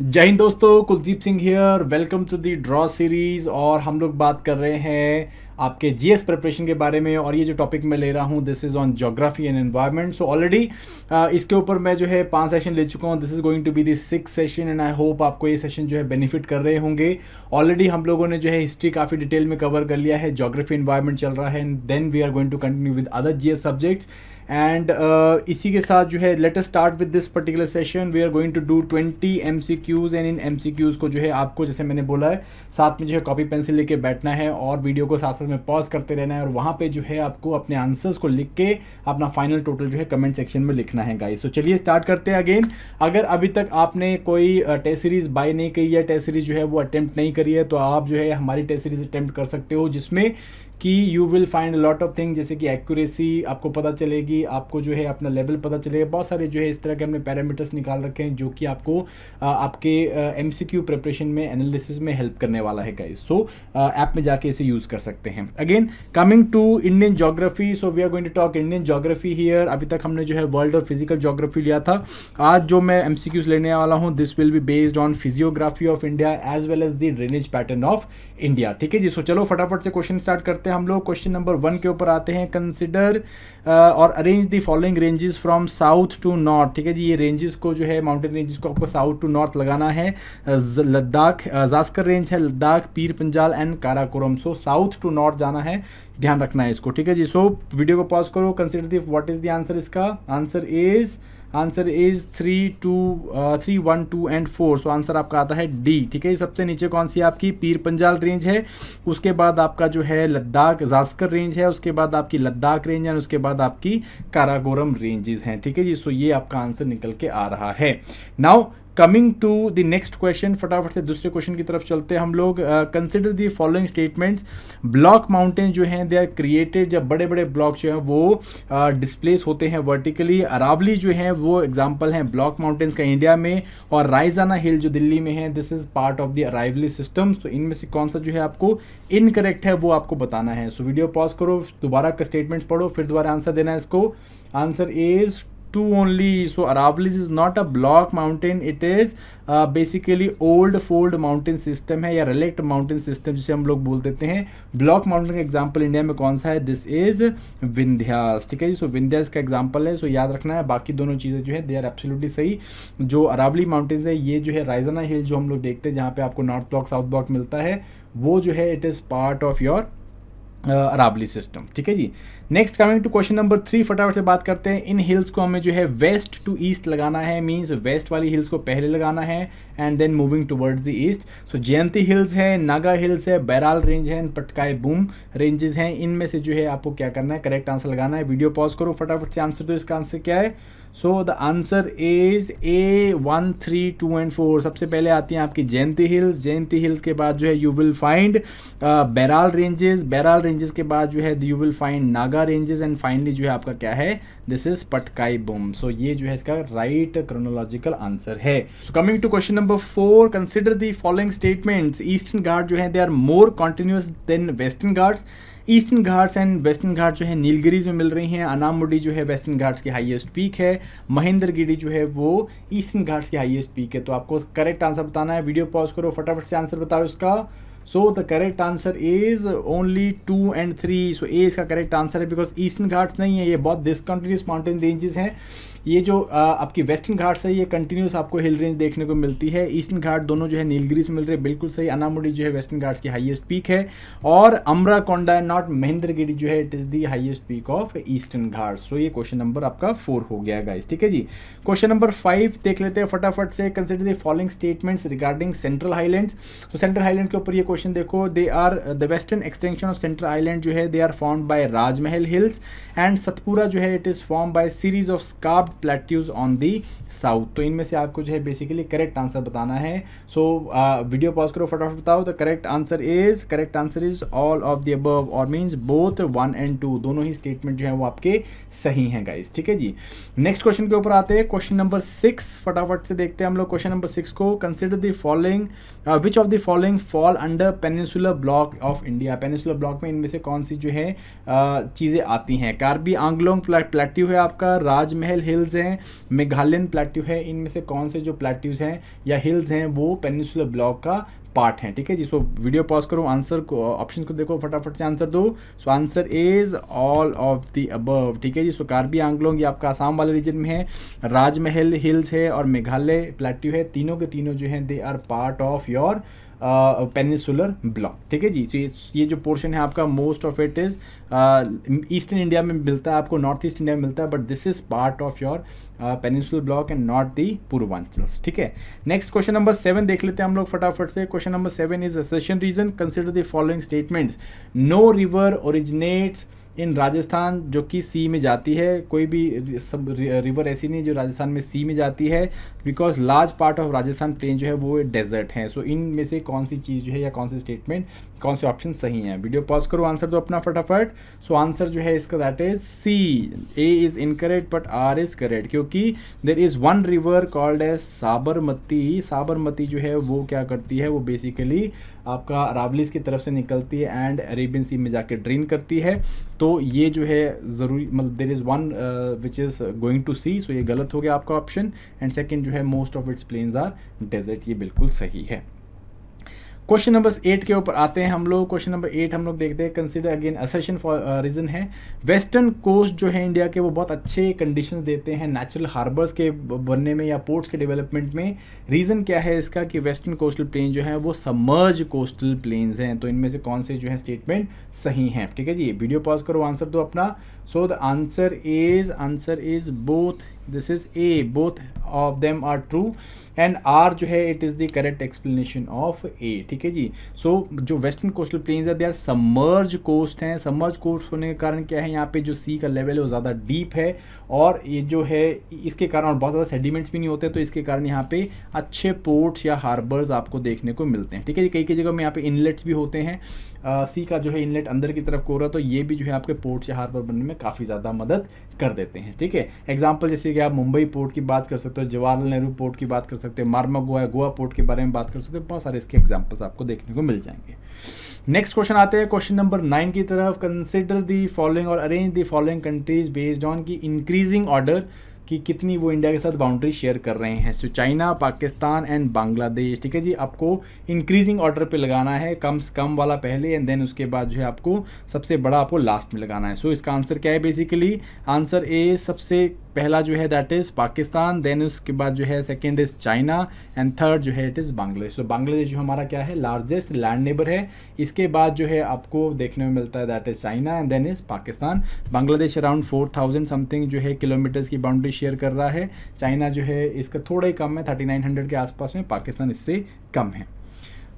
जय हिंद दोस्तों Kuldeep Singh here welcome to the draw series और हम लोग बात कर रहे हैं आपके जीएस प्रिपरेशन के बारे में और ये जो टॉपिक मैं ले रहा हूँ this is on geography and environment so already इसके ऊपर मैं जो है पांच सेशन ले चुका हूँ this is going to be this six session and I hope आपको ये सेशन जो है बेनिफिट कर रहे होंगे ऑलरेडी हम लोगों ने जो है हिस्ट्री काफ़ी डिटेल में कवर कर लिया है जोग्राफी एनवायरमेंट चल रहा है and then we are going to continue with other G subjects and uh, इसी के साथ जो है later start with this particular session we are going to do twenty M C Qs and इन M C Qs को जो है आपको जैसे मैंने बोला है साथ में जो है कॉपी पेंसिल लेके बैठना है और वीडियो को साथ साथ में पॉज करते रहना है और वहाँ पे जो है आपको अपने आंसर्स को लिख के अपना फाइनल टोटल जो है कमेंट सेक्शन में लिखना है गाइस सो so, चलिए स्टार्ट करते हैं अगेन अगर अभी तक आपने कोई टेस्ट सीरीज़ बाई नहीं की है टेस्ट सीरीज़ जो है वो अटैम्प्ट नहीं करी है तो आप जो है हमारी टेस्ट सीरीज़ अटैम्प्ट कर सकते हो जिसमें कि you will find lot of thing जैसे कि एक्यूरेसी आपको पता चलेगी आपको जो है अपना लेवल पता चलेगा बहुत सारे जो है इस तरह के हमने पैरामीटर्स निकाल रखे हैं जो कि आपको आपके एम सी क्यू प्रिपरेशन में एनालिसिस में हेल्प करने वाला है गाइज सो ऐप में जाके इसे यूज़ कर सकते हैं again coming to Indian geography so we are going to talk Indian geography here अभी तक हमने जो है वर्ल्ड और फिजिकल जोग्राफी लिया था आज जो मैं एम सी क्यूज लेने वाला हूँ this will be based on physiography of India as well as the drainage pattern of India ठीक है जी सो चलो फटाफट से क्वेश्चन स्टार्ट करते हैं करते हैं हम लोग क्वेश्चन नंबर वन के ऊपर आते हैं कंसिडर uh, और arrange the following ranges from south to north ठीक है जी ये रेंजेस को जो है माउंटेन रेंजेस को आपको साउथ टू नॉर्थ लगाना है uh, Ladakh Zanskar uh, range है Ladakh Pir Panjal and Karakoram so south to north जाना है ध्यान रखना है इसको ठीक है जी सो वीडियो को पॉज करो consider the what is the answer इसका answer is answer is three two three one two and four so answer आपका आता है डी ठीक है सबसे नीचे कौन सी आपकी पीर पंजाल रेंज है उसके बाद आपका जो है लद्दाख जास्कर रेंज है उसके बाद आपकी लद्दाख रेंज है उसके बाद आपकी कारागोरम रेंजेस हैं ठीक है जी सो ये आपका आंसर निकल के आ रहा है now coming to the next question फटाफट से दूसरे क्वेश्चन की तरफ चलते हैं हम लोग consider the following statements block mountain जो हैं दे आर क्रिएटेड जब बड़े बड़े ब्लॉक जो हैं वो डिस्प्लेस uh, होते हैं वर्टिकली अरावली जो हैं वो एग्जाम्पल हैं ब्लॉक माउंटेन्स का इंडिया में और रायजाना हिल जो दिल्ली में है this is part of the Aravalli system तो इनमें से कौन सा जो है आपको इनकरेक्ट है वो आपको बताना है सो वीडियो पॉज करो दोबारा का स्टेटमेंट्स पढ़ो फिर दोबारा आंसर देना है इसको answer is two only so Aravallis is not a block mountain it is basically old fold mountain system है या रिलेक्ट माउंटेन सिस्टम जिसे हम लोग बोल देते हैं ब्लॉक माउंटेन का एग्जाम्पल इंडिया में कौन सा है दिस इज विंध्यास ठीक है जी सो विंध्यास का एग्जाम्पल है सो so, याद रखना है बाकी दोनों चीज़ें जो है दे आर एब्सोल्युटली सही जो अरावली माउंटेन्स है ये जो है रायजना हिल जो हम लोग देखते हैं जहाँ पे आपको नॉर्थ ब्लॉक साउथ ब्लॉक मिलता है वो जो है it is part of your अराबली सिस्टम ठीक है जी next coming to question number three फटाफट से बात करते हैं इन हिल्स को हमें जो है वेस्ट टू ईस्ट लगाना है मींस वेस्ट वाली हिल्स को पहले लगाना है and then moving towards the east so Jaintia hills है नागा हिल्स है बैराल रेंज है पटकाई बूम रेंजेस हैं इनमें से जो है आपको क्या करना है करेक्ट आंसर लगाना है वीडियो पॉज करो फटाफट से आंसर दो इसका आंसर क्या है so the answer is A one three two and four सबसे पहले आती हैं आपकी जयंती हिल्स जयंती हिल्स के बाद जो है you will find Barail ranges Barail ranges के बाद जो है you will find Naga ranges and finally जो है आपका क्या है this is Patkai Bum so ये जो है इसका राइट क्रोनोलॉजिकल आंसर है so coming to question number four consider the following statements eastern गार्ड जो है they are more continuous than western Ghats eastern Ghats and western Ghat जो है नीलगिरीज में मिल रही हैं अनामुडी जो है वेस्टर्न घाट्स की हाईएस्ट पीक है महेंद्रगिरी जो है वो ईस्टर्न घाट्स की हाईएस्ट पीक है तो आपको करेक्ट आंसर बताना है वीडियो पॉज करो फटाफट से आंसर बताओ इसका so the correct answer is only two and three so A इसका करेक्ट आंसर है बिकॉज ईस्टर्न घाट्स नहीं है ये बहुत डिसकंटिन्यूस माउंटेन रेंजेस हैं ये जो आ, आपकी वेस्टर्न घाट्स है ये कंटिन्यूस आपको हिल रेंज देखने को मिलती है ईस्टर्न घाट दोनों जो है नीलगिरीज से मिल रहे हैं बिल्कुल सही अनामुडी जो है वेस्टर्न घाट्स की हाइएस्ट पीक है और अमराकोंडा नॉट महेंद्रगिरी जो है it is the highest peak of eastern Ghats so ये क्वेश्चन नंबर आपका फोर हो गया गाइस ठीक है जी क्वेश्चन नंबर फाइव देख लेते हैं फटाफट से consider the following statements regarding central highland तो सेंट्रल हाईलैंड के ऊपर ये क्वेश्चन क्वेश्चन देखो they are the western extension of central island जो है they are form by Rajmahal hills and Satpura जो है it is form by series of scarp plateaus on the south तो इनमें से आपको जो है बेसिकली करेक्ट आंसर बताना है सो वीडियो पॉज करो फटाफट बताओ the correct answer is correct answer is all of the above और means both one and two दोनों ही स्टेटमेंट जो है वो आपके सही हैं गाइज ठीक है जी नेक्स्ट क्वेश्चन के ऊपर आते हैं क्वेश्चन नंबर सिक्स फटाफट से देखते हैं हम लोग क्वेश्चन नंबर सिक्स को consider the following which of the following fall under peninsular block of India peninsular block में इनमें से कौन सी जो है चीज़ें आती हैं कार्बी आंगलोंग प्लेट्यू है आपका राजमहल हिल्स हैं मेघालयन प्लेट्यू है इनमें से कौन से जो प्लेट्यूज हैं या हिल्स हैं वो पेनिसुलर ब्लॉक का पार्ट है ठीक है जिसको वीडियो पॉज करो आंसर को ऑप्शन को देखो फटाफट से आंसर दो so answer is all of the above ठीक है जी सो कार्बी आंगलोंग ये आपका आसाम वाले रीजन में है राजमहल हिल्स है और मेघालय प्लेट्यू है तीनों के तीनों जो हैं they are part of your peninsular block ठीक है जी तो ये जो पोर्शन है आपका most of it is eastern India में मिलता है आपको नॉर्थ ईस्ट इंडिया में मिलता है but this is part of your peninsular block and not the Purvanchals ठीक है नेक्स्ट क्वेश्चन नंबर सेवन देख लेते हैं हम लोग फटाफट से question number seven is assertion reason consider the following statements no river originates in Rajasthan जो कि सी में जाती है कोई भी सब रिवर ऐसी नहीं जो राजस्थान में सी में जाती है because large part of Rajasthan plain जो है वो डेजर्ट हैं सो इन में से कौन सी चीज़ जो है या कौन सी स्टेटमेंट कौन से ऑप्शन सही हैं वीडियो पॉज करो आंसर दो अपना फटाफट सो आंसर जो है इसका that is C A is incorrect but R is correct क्योंकि there is one river called as Sabarmati Sabarmati जो है वो क्या करती है वो बेसिकली आपका रावलिस की तरफ से निकलती है एंड अरेबियन सी में जाके ड्रेन करती है तो ये जो है ज़रूरी मतलब there is one which is going to sea so ये गलत हो गया आपका ऑप्शन एंड सेकेंड जो है most of its plains are desert ये बिल्कुल सही है क्वेश्चन नंबर एट के ऊपर आते हैं हम लोग क्वेश्चन नंबर एट हम लोग देखते हैं consider again assertion for reason है वेस्टर्न कोस्ट जो है इंडिया के वो बहुत अच्छे कंडीशंस देते हैं नेचुरल हार्बर्स के बनने में या पोर्ट्स के डेवलपमेंट में रीज़न क्या है इसका कि वेस्टर्न कोस्टल प्लेन जो है वो समर्ज कोस्टल प्लेन्स हैं तो इनमें से कौन से जो है स्टेटमेंट सही हैं ठीक है जी वीडियो पॉज करो आंसर दो अपना so the answer is answer is both this is a both of them are true and r jo hai it is the correct explanation of a theek hai ji so jo western coastal plains are they are submerged coast hain submerged coast hone ke karan kya hai yahan pe jo sea ka level है वो ज़्यादा deep hai aur ye jo hai iske karan और बहुत ज़्यादा sediments bhi nahi hote to iske karan yahan pe acche ports ya harbors aapko dekhne ko milte hain theek hai ji kai kai jagah mein yahan pe inlets bhi hote hain सी का जो है inlet अंदर की तरफ को रहा है तो ये भी जो है आपके पोर्ट से हार्बर बनने में काफ़ी ज़्यादा मदद कर देते हैं ठीक है एग्जाम्पल जैसे कि आप मुंबई पोर्ट की बात कर सकते हो जवाहरलाल नेहरू पोर्ट की बात कर सकते हो मार्मा गोवा गोवा पोर्ट के बारे में बात कर सकते हो बहुत सारे इसके एग्जाम्पल्स आपको देखने को मिल जाएंगे नेक्स्ट क्वेश्चन आते हैं क्वेश्चन नंबर नाइन की तरफ कंसिडर दी फॉलोइंग और arrange the following countries based on की इंक्रीजिंग ऑर्डर कि कितनी वो इंडिया के साथ बाउंड्री शेयर कर रहे हैं so China Pakistan and Bangladesh ठीक है जी आपको इंक्रीजिंग ऑर्डर पे लगाना है कम से कम वाला पहले एंड देन उसके बाद जो है आपको सबसे बड़ा आपको लास्ट में लगाना है सो so, इसका आंसर क्या है बेसिकली आंसर ए सबसे पहला जो है दैट इज़ पाकिस्तान देन उसके बाद जो है second is China and third जो है इट इज़ बांग्लादेश तो बांग्लादेश जो हमारा क्या है लार्जेस्ट लैंड नेबर है इसके बाद जो है आपको देखने में मिलता है that is China and then is Pakistan Bangladesh around four thousand something जो है किलोमीटर्स की बाउंड्री शेयर कर रहा है चाइना जो है इसका थोड़ा ही कम है थर्टी नाइन हंड्रेड के आसपास में पाकिस्तान इससे कम है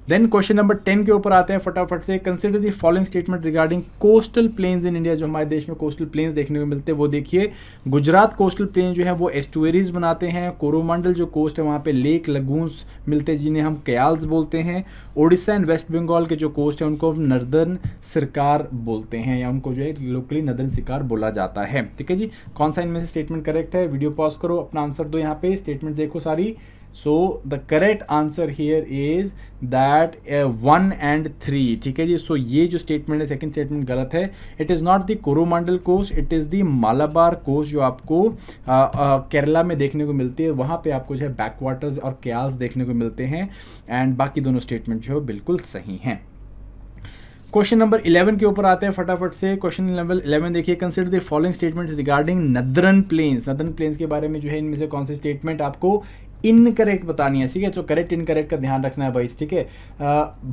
देन क्वेश्चन नंबर टेन के ऊपर आते हैं फटाफट से consider the following statement regarding coastal plains in India जो हमारे देश में कोस्टल प्लेन्स देखने को मिलते हैं वो देखिए गुजरात कोस्टल प्लेन जो है वो एस्टुएरीज बनाते हैं कोरोमंडल जो कोस्ट है वहाँ पे लेक लगूंस मिलते हैं जिन्हें हम कयाल्स बोलते हैं ओडिशा एंड वेस्ट बंगाल के जो कोस्ट है उनको हम नर्दर्न सरकार बोलते हैं या उनको जो है लोकली नर्दर्न सिकार बोला जाता है ठीक है जी कौन सा इनमें से स्टेटमेंट करेक्ट है वीडियो पॉज करो अपना आंसर दो यहाँ पे स्टेटमेंट देखो सारी so the correct answer here is that one and three ठीक है जी सो so, ये जो स्टेटमेंट है सेकेंड स्टेटमेंट गलत है it is not the Coromandel coast it is the Malabar coast जो आपको केरला uh, केरला में देखने को मिलती है वहाँ पे आपको जो है बैकवाटर्स और क्याल्स देखने को मिलते हैं एंड बाकी दोनों स्टेटमेंट जो है बिल्कुल सही हैं क्वेश्चन नंबर 11 के ऊपर आते हैं फटाफट से क्वेश्चन नंबर 11 देखिए consider the following statements regarding northern plains northern plains के बारे में जो है इनमें से कौन से स्टेटमेंट आपको इनकरेक्ट बतानी है ठीक है तो करेक्ट इनकरेक्ट का ध्यान रखना है भाई ठीक है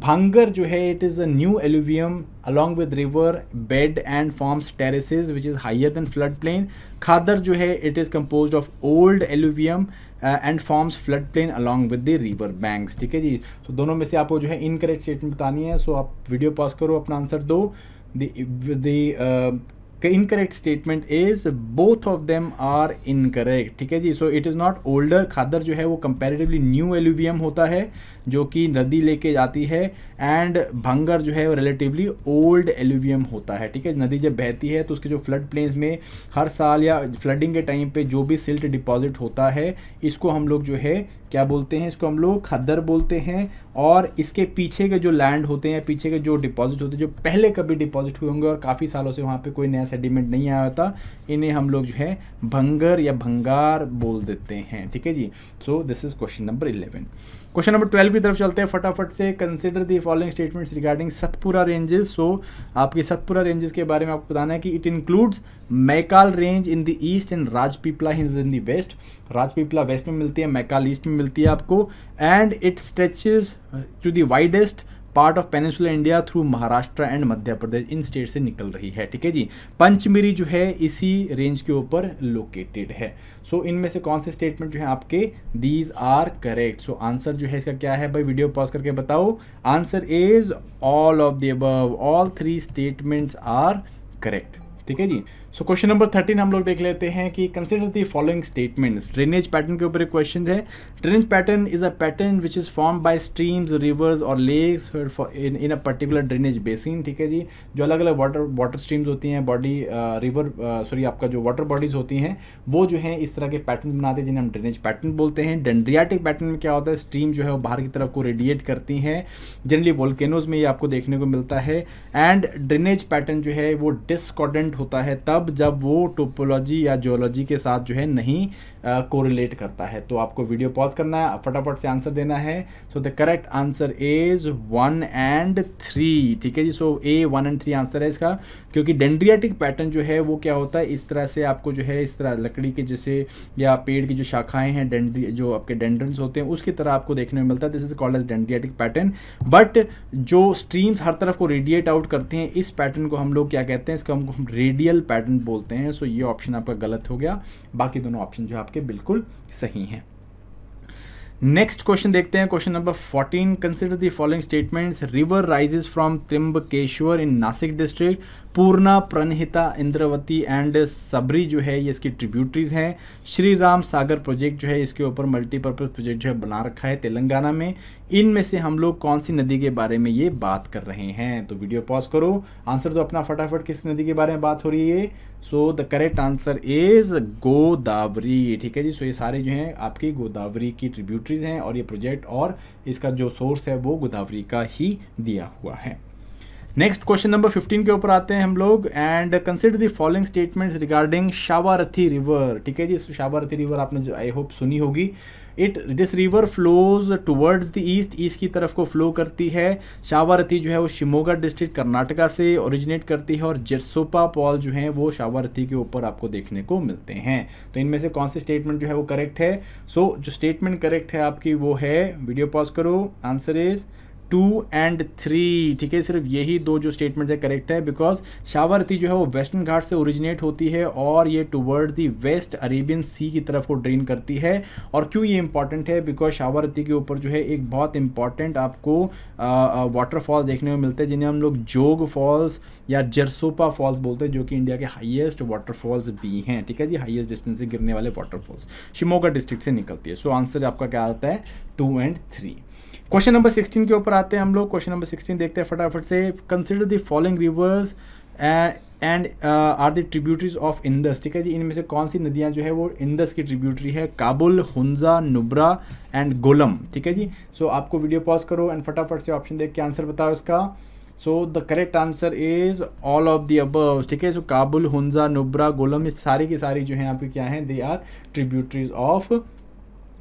भंगर जो है it is a new alluvium along with river bed and forms terraces which is higher than flood plain khadar जो है it is compose of old alluvium and forms flood plain along with the river banks ठीक है जी सो दोनों में से आपको जो है इनकरेक्ट स्टेटमेंट बतानी है सो so, आप वीडियो पॉज करो अपना आंसर दो the incorrect statement is both of them are incorrect ठीक है जी so it is not older khadar जो है वो कंपेरेटिवली न्यू एल्यूवियम होता है जो कि नदी लेके जाती है एंड भंगर जो है वो रिलेटिवली ओल्ड एल्यूवियम होता है ठीक है नदी जब बहती है तो उसके जो फ्लड प्लेन्स में हर साल या फ्लडिंग के टाइम पे जो भी सिल्ट डिपॉजिट होता है इसको हम लोग जो है क्या बोलते हैं इसको हम लोग खद्दर बोलते हैं और इसके पीछे के जो लैंड होते हैं पीछे के जो डिपॉजिट होते हैं जो पहले कभी डिपॉजिट हुए होंगे और काफ़ी सालों से वहाँ पे कोई नया सेडिमेंट नहीं आया होता इन्हें हम लोग जो है भंगर या भंगार बोल देते हैं ठीक है जी so this is question number eleven question number twelve की तरफ चलते हैं फटाफट से consider the following statements regarding Satpura ranges so आपकी सतपुरा रेंजेस के बारे में आपको बताना है कि it includes Maikal range in the east and Rajpipla in the west Rajpipla west में मिलती है मैकाल ईस्ट में मिलती है आपको and it stretches to the widest part of peninsular India through Maharashtra and Madhya Pradesh इन स्टेट से निकल रही है ठीक है जी पंचमिरी जो है इसी रेंज के ऊपर लोकेटेड है सो so, इनमें से कौन से स्टेटमेंट जो है आपके these are correct so answer जो है इसका क्या है भाई वीडियो पॉज करके बताओ answer is all of the above all three statements are correct ठीक है जी सो क्वेश्चन नंबर थर्टीन हम लोग देख लेते हैं कि consider the following statements drainage pattern के ऊपर एक क्वेश्चन है drainage pattern is a pattern which is form by streams rivers और lakes in a particular drainage basin ठीक है जी जो अलग अलग वाटर वाटर स्ट्रीम्स होती हैं बॉडी रिवर सॉरी आपका जो वाटर बॉडीज होती हैं वो जो है इस तरह के पैटर्न बनाते हैं जिन्हें हम ड्रेनेज पैटर्न बोलते हैं डेंड्रियाटिक पैटर्न में क्या होता है स्ट्रीम जो है वो बाहर की तरफ को रेडिएट करती हैं जनरली वोल्केनोज में ये आपको देखने को मिलता है एंड ड्रेनेज पैटर्न जो है वो डिसकॉर्डेंट होता है तब जब वो टोपोलॉजी या जियोलॉजी के साथ जो है नहीं कोरिलेट uh, करता है तो आपको वीडियो पॉज करना है फटाफट से आंसर देना है so the correct answer is one and three ठीक है जी so A one and three answer है इसका क्योंकि डेंड्रियाटिक पैटर्न जो है वो क्या होता है इस तरह से आपको जो है इस तरह लकड़ी के जैसे या पेड़ की जो शाखाएं हैं डेंड्री जो आपके डेंड्रंस होते हैं उसकी तरह आपको देखने में मिलता है this is called as dendritic pattern but जो स्ट्रीम्स हर तरफ को रेडिएट आउट करते हैं इस पैटर्न को हम लोग क्या कहते हैं इसको हम, रे रेडियल पैटर्न बोलते हैं सो ये ऑप्शन आपका गलत हो गया बाकी दोनों ऑप्शन जो आपके बिल्कुल सही हैं नेक्स्ट क्वेश्चन देखते हैं question number 14 consider the following statements river rises from Trimbakeshwar in Nashik district Purna Pranhita Indravati and Sabari जो है ये इसकी ट्रिब्यूटरीज हैं श्री राम सागर प्रोजेक्ट जो है इसके ऊपर मल्टीपर्पज़ प्रोजेक्ट जो है बना रखा है तेलंगाना में इनमें से हम लोग कौन सी नदी के बारे में ये बात कर रहे हैं तो वीडियो पॉज करो आंसर तो अपना फटाफट किस नदी के बारे में बात हो रही है so the correct answer is Godavari ठीक है जी सो so, ये सारे जो हैं आपकी गोदावरी की ट्रिब्यूटरीज हैं और ये प्रोजेक्ट और इसका जो सोर्स है वो गोदावरी का ही दिया हुआ है नेक्स्ट क्वेश्चन नंबर 15 के ऊपर आते हैं हम लोग and consider the following statements regarding Sharavathi river ठीक है जी शावारथी रिवर आपने जो आई होप सुनी होगी it this river flows towards the east east की तरफ को फ्लो करती है शावारथी जो है वो शिमोगा डिस्ट्रिक्ट कर्नाटका से ओरिजिनेट करती है और जिरसोपा पॉल जो है वो शावारथी के ऊपर आपको देखने को मिलते हैं तो इनमें से कौन सी स्टेटमेंट जो है वो करेक्ट है सो so, जो स्टेटमेंट करेक्ट है आपकी वो है वीडियो पॉज करो answer is two and three ठीक है सिर्फ यही दो जो स्टेटमेंट है करेक्ट है बिकॉज शावरती जो है वो वेस्टर्न घाट से ओरिजिनेट होती है और ये toward the west Arabian sea की तरफ को ड्रेन करती है और क्यों ये इंपॉर्टेंट है बिकॉज शावरती के ऊपर जो है एक बहुत इंपॉर्टेंट आपको वाटरफॉल्स देखने को मिलते हैं जिन्हें हम लोग जोग फॉल्स या जरसोपा फॉल्स बोलते हैं जो कि इंडिया के हाइएस्ट वाटरफॉल्स भी हैं ठीक है जी हाइएस्ट डिस्टेंस से गिरने वाले वाटरफॉल्स शिमोगा डिस्ट्रिक्ट से निकलती है सो so, आंसर आपका क्या आता है two and three question number sixteen के ऊपर आते हैं हम लोग क्वेश्चन नंबर सिक्सटीन देखते हैं फटाफट से consider the following rivers and are the tributaries of Indus ठीक है जी इनमें से कौन सी नदियाँ जो है वो इंदस की ट्रिब्यूटरी है काबुल हुंजा नुब्रा एंड गोलम ठीक है जी सो so, आपको वीडियो पॉज करो एंड फटाफट से ऑप्शन देख के आंसर बताओ इसका so the correct answer is all of the above ठीक है सो काबुल हुंजा नुब्रा गोलम ये सारी की सारी जो है आपकी क्या है they are tributaries of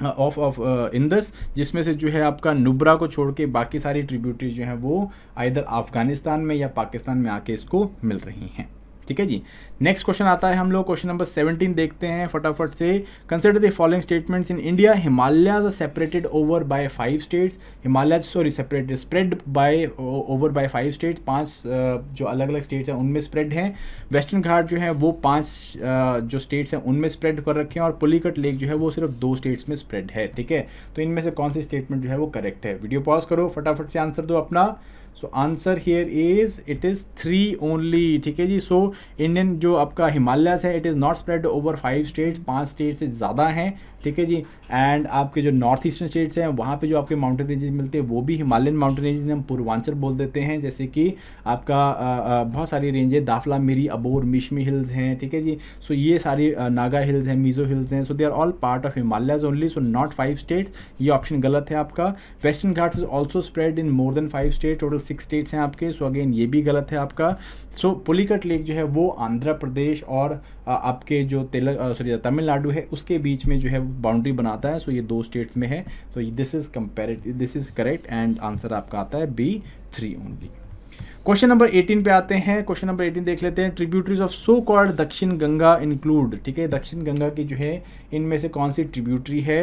of of Indus जिसमें से जो है आपका नुब्रा को छोड़ के बाकी सारी ट्रिब्यूटरी जो हैं वो आइधर अफ़गानिस्तान में या पाकिस्तान में आके इसको मिल रही हैं ठीक है जी नेक्स्ट क्वेश्चन आता है हम लोग क्वेश्चन नंबर सेवनटीन देखते हैं फटाफट से consider the following statements in India Himalayas are separated over by five states Himalayas sorry separated spread by over by five states पांच जो अलग अलग स्टेट्स हैं उनमें स्प्रेड हैं वेस्टर्न घाट जो है वो पांच जो स्टेट्स हैं उनमें स्प्रेड कर रखे हैं और पुलिकट लेक जो है वो सिर्फ दो स्टेट्स में स्प्रेड है ठीक है तो इनमें से कौन सी स्टेटमेंट जो है वो करेक्ट है वीडियो पॉज करो फटाफट से आंसर दो अपना so answer here is it is three only ठीक है जी सो so, इंडियन जो आपका हिमालयस है it is not spread over five states पांच स्टेट से ज़्यादा हैं ठीक है जी एंड आपके जो नॉर्थ ईस्टर्न स्टेट्स हैं वहाँ पे जो आपके माउंटेन रेंजेज मिलते हैं वो भी हिमालयन माउंटेन रेंजेज हम पूर्वांचल बोल देते हैं जैसे कि आपका बहुत सारी रेंजेज दाफला मिरी अबोर मिशमी हिल्स हैं ठीक है जी सो so, ये सारी नागा हिल्स हैं मीज़ो हिल्स हैं so they are all part of Himalayas only so not five states ये ऑप्शन गलत है आपका western Ghat is also spread in more than five state total six states हैं आपके सो अगेन ये भी गलत है आपका सो पुलिकट लेक जो है वो आंध्र प्रदेश और आपके जो तेल सॉरी तमिलनाडु है उसके बीच में जो है बाउंड्री बनाता है सो ये दो स्टेट्स में है so this is compared this is correct and answer आपका आता है B three only question number 18 पे आते हैं क्वेश्चन नंबर 18 देख लेते हैं ट्रिब्यूटरीज ऑफ सो कॉल्ड दक्षिण गंगा इंक्लूड ठीक है दक्षिण गंगा की जो है इनमें से कौन सी ट्रिब्यूटरी है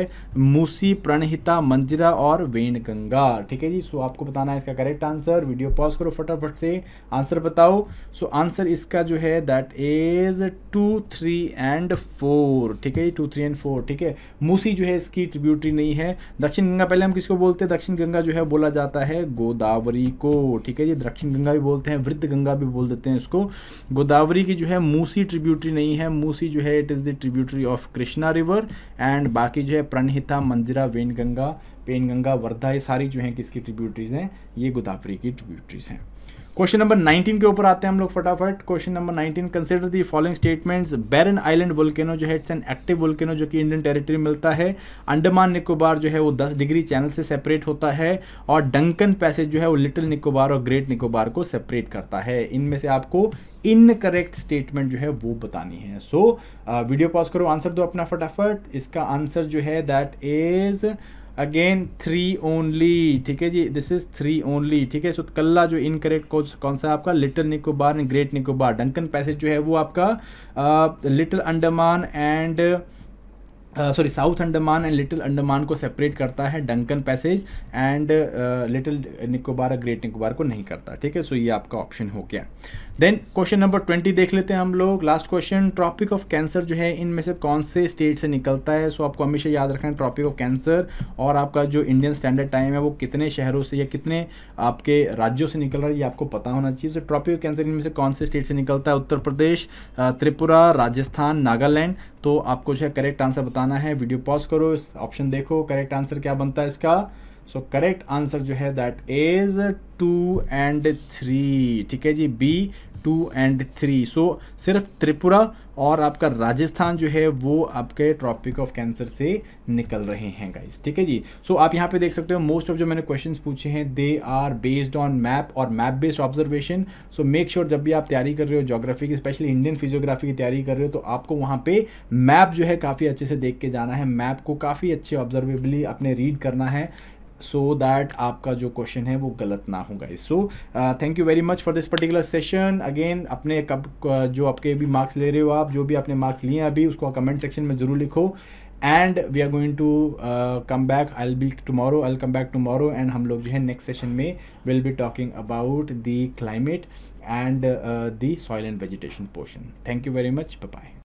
मूसी प्रणहिता मंजरा और वेण गंगा ठीक है जी सो आपको बताना है इसका करेक्ट आंसर वीडियो पॉज करो फटाफट से आंसर बताओ सो आंसर इसका जो है that is two three and four ठीक है जी टू थ्री एंड फोर ठीक है मूसी जो है इसकी ट्रिब्यूटरी नहीं है दक्षिण गंगा पहले हम किसको बोलते हैं दक्षिण गंगा जो है बोला जाता है गोदावरी को ठीक है जी दक्षिण गंगा भी बोलते हैं वृद्ध गंगा भी बोल देते हैं उसको गोदावरी की जो है मूसी ट्रिब्यूटरी नहीं है मूसी जो है it is the tributary of Krishna river and बाकी जो है प्रणहिता मंजिरा वेन गंगा पेन गंगा वर्धा ये सारी जो हैं किसकी ट्रिब्यूटरीज हैं ये गोदावरी की ट्रिब्यूटरीज हैं क्वेश्चन नंबर 19 के ऊपर आते हैं हम लोग फटाफट question number 19 consider the following statements Barren Island volcano जो है इट्स एन एक्टिव वोल्केनो जो कि इंडियन टेरिटरी में मिलता है अंडमान निकोबार जो है वो 10 डिग्री चैनल से सेपरेट होता है और डंकन पैसेज जो है वो लिटिल निकोबार और ग्रेट निकोबार को सेपरेट करता है इनमें से आपको इनकरेक्ट स्टेटमेंट जो है वो बतानी है so so, video uh, pause करो आंसर दो अपना फटाफट इसका आंसर जो है that is again three only ठीक है जी दिस इज थ्री ओनली ठीक है सो कल्ला जो इनकरेक्ट कौन कौन सा आपका Little Nicobar and Great Nicobar Duncan Passage जो है वो आपका Little Andaman and sorry South Andaman and Little Andaman को सेपरेट करता है Duncan Passage and Little Nicobar Great Nicobar को नहीं करता ठीक है सो ये आपका ऑप्शन हो गया देन क्वेश्चन नंबर ट्वेंटी देख लेते हैं हम लोग last question Tropic of Cancer जो है इनमें से कौन से स्टेट से निकलता है सो so, आपको हमेशा याद रखना है ट्रॉपिक ऑफ कैंसर और आपका जो इंडियन स्टैंडर्ड टाइम है वो कितने शहरों से या कितने आपके राज्यों से निकल रहा है ये आपको पता होना चाहिए सो ट्रॉपिक ऑफ कैंसर इनमें से कौन से स्टेट से निकलता है उत्तर प्रदेश त्रिपुरा राजस्थान नागालैंड तो आपको जो है करेक्ट आंसर बताना बताना है वीडियो पॉज करो ऑप्शन देखो करेक्ट आंसर क्या बनता है इसका सो करेक्ट आंसर जो है that is two and three ठीक है जी B two and three so सिर्फ त्रिपुरा और आपका राजस्थान जो है वो आपके ट्रॉपिक ऑफ कैंसर से निकल रहे हैं गाइस ठीक है जी सो so, आप यहाँ पे देख सकते हो मोस्ट ऑफ जो मैंने क्वेश्चंस पूछे हैं they are based on map और map based observation so make sure जब भी आप तैयारी कर रहे हो जोग्राफी की स्पेशली इंडियन फिजियोग्राफी की तैयारी कर रहे हो तो आपको वहाँ पे मैप जो है काफ़ी अच्छे से देख के जाना है मैप को काफ़ी अच्छे ऑब्जर्वेबली अपने रीड करना है सो so दैट आपका जो क्वेश्चन है वो गलत ना होगा इस so thank you very much for this particular session again अपने कब uh, जो आपके भी मार्क्स ले रहे हो आप जो भी आपने मार्क्स लिए हैं अभी उसको कमेंट सेक्शन में ज़रूर लिखो and we are going to come back I will be tomorrow I come back tomorrow and हम लोग जो है नेक्स्ट सेशन में will be talking about the climate and the soil and vegetation portion thank you very much bye